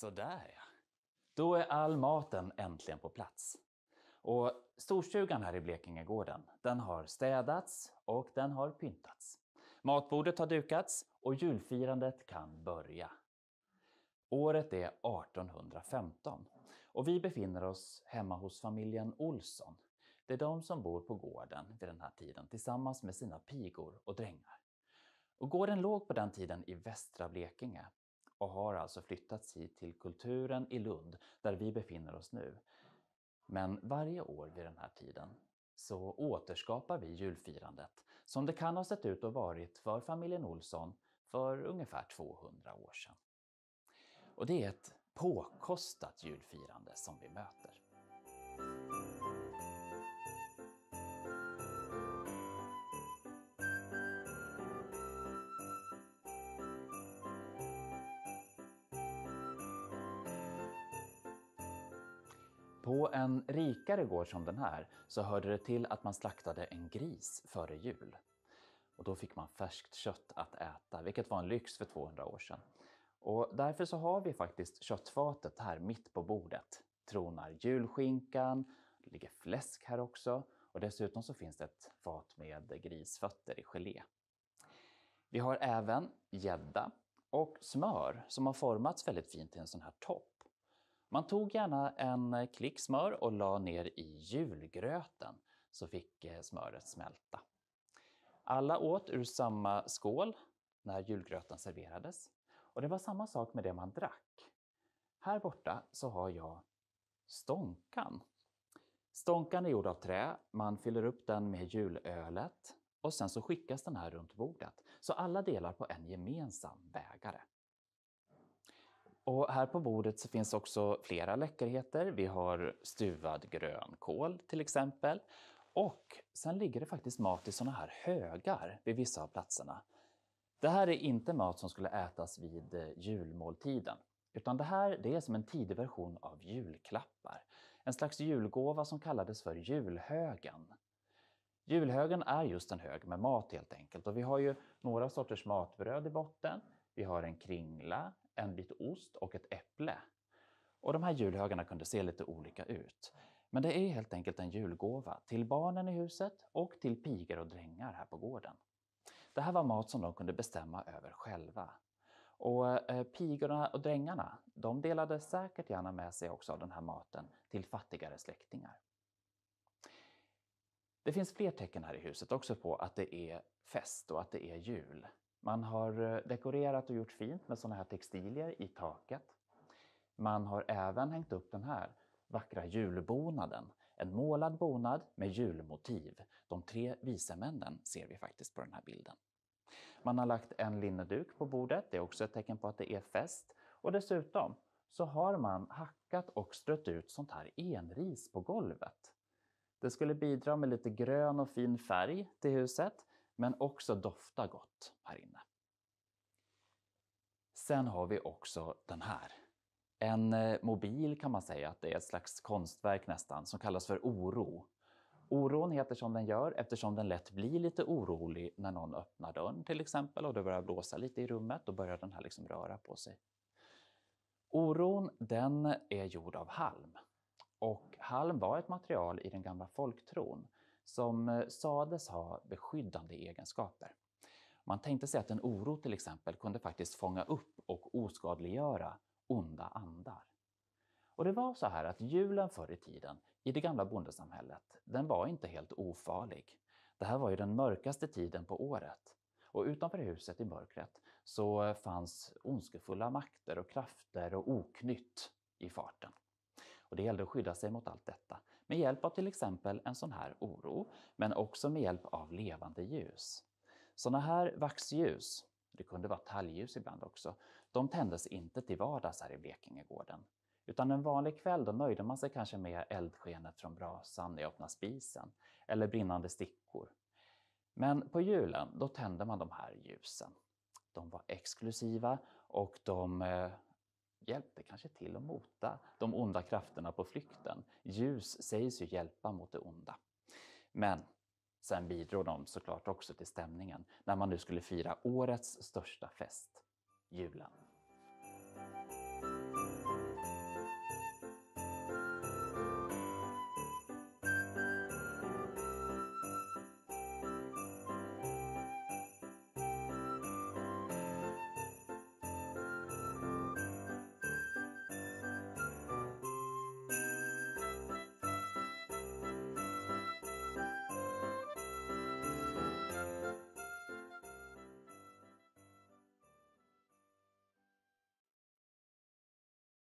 Sådär ja. Då är all maten äntligen på plats. Och storstugan här i Blekingegården, den har städats och den har pyntats. Matbordet har dukats och julfirandet kan börja. Året är 1815 och vi befinner oss hemma hos familjen Olsson. Det är de som bor på gården vid den här tiden tillsammans med sina pigor och drängar. Och gården låg på den tiden i västra Blekinge och har alltså flyttats hit till Kulturen i Lund, där vi befinner oss nu. Men varje år vid den här tiden så återskapar vi julfirandet som det kan ha sett ut och varit för familjen Olsson för ungefär 200 år sedan. Och det är ett påkostat julfirande som vi möter. På en rikare gård som den här så hörde det till att man slaktade en gris före jul. Och då fick man färskt kött att äta, vilket var en lyx för 200 år sedan. Och därför så har vi faktiskt köttfatet här mitt på bordet. Tronar julskinkan, det ligger fläsk här också och dessutom så finns det ett fat med grisfötter i gelé. Vi har även gädda och smör som har formats väldigt fint i en sån här topp. Man tog gärna en eh, klick smör och la ner i julgröten så fick eh, smöret smälta. Alla åt ur samma skål när julgröten serverades och det var samma sak med det man drack. Här borta så har jag stånkan. Stånkan är gjord av trä, man fyller upp den med julölet och sen så skickas den här runt bordet. Så alla delar på en gemensam bägare. Och här på bordet så finns också flera läckerheter. Vi har stuvad grönkål till exempel. Och sen ligger det faktiskt mat i såna här högar vid vissa av platserna. Det här är inte mat som skulle ätas vid eh, julmåltiden. Utan det här det är som en tidig version av julklappar. En slags julgåva som kallades för julhögen. Julhögen är just en hög med mat helt enkelt. Och vi har ju några sorters matbröd i botten. Vi har en kringla, en bit ost och ett äpple. Och de här julhögarna kunde se lite olika ut. Men det är helt enkelt en julgåva till barnen i huset och till pigor och drängar här på gården. Det här var mat som de kunde bestämma över själva. Och eh, pigorna och drängarna, de delade säkert gärna med sig också av den här maten till fattigare släktingar. Det finns fler tecken här i huset också på att det är fest och att det är jul. Man har eh, dekorerat och gjort fint med sådana här textilier i taket. Man har även hängt upp den här vackra julbonaden. En målad bonad med julmotiv. De tre vise männen ser vi faktiskt på den här bilden. Man har lagt en linneduk på bordet, det är också ett tecken på att det är fest. Och dessutom så har man hackat och strött ut sånt här enris på golvet. Det skulle bidra med lite grön och fin färg till huset men också dofta gott här inne. Sen har vi också den här. En eh, mobil kan man säga att det är ett slags konstverk nästan som kallas för oro. Oron heter som den gör eftersom den lätt blir lite orolig när någon öppnar dörren till exempel och det börjar blåsa lite i rummet. Då börjar den här liksom röra på sig. Oron den är gjord av halm och halm var ett material i den gamla folktron som eh, sades ha beskyddande egenskaper. Man tänkte sig att en oro till exempel kunde faktiskt fånga upp och oskadliggöra onda andar. Och det var så här att julen förr i tiden, i det gamla bondesamhället, den var inte helt ofarlig. Det här var ju den mörkaste tiden på året. Och utanför huset i mörkret så fanns ondskefulla makter och krafter och oknytt i farten. Och det gällde att skydda sig mot allt detta med hjälp av till exempel en sån här oro, men också med hjälp av levande ljus. Sådana här vaxljus, det kunde vara talgljus ibland också, de tändes inte till vardags här i Blekingegården. Utan en vanlig kväll då nöjde man sig kanske med eldskenet från brasan i öppna spisen, eller brinnande stickor. Men på julen, då tände man de här ljusen. De var exklusiva och de eh, hjälpte kanske till att mota de onda krafterna på flykten. Ljus sägs ju hjälpa mot det onda. Men sen bidrog de såklart också till stämningen när man nu skulle fira årets största fest, julen.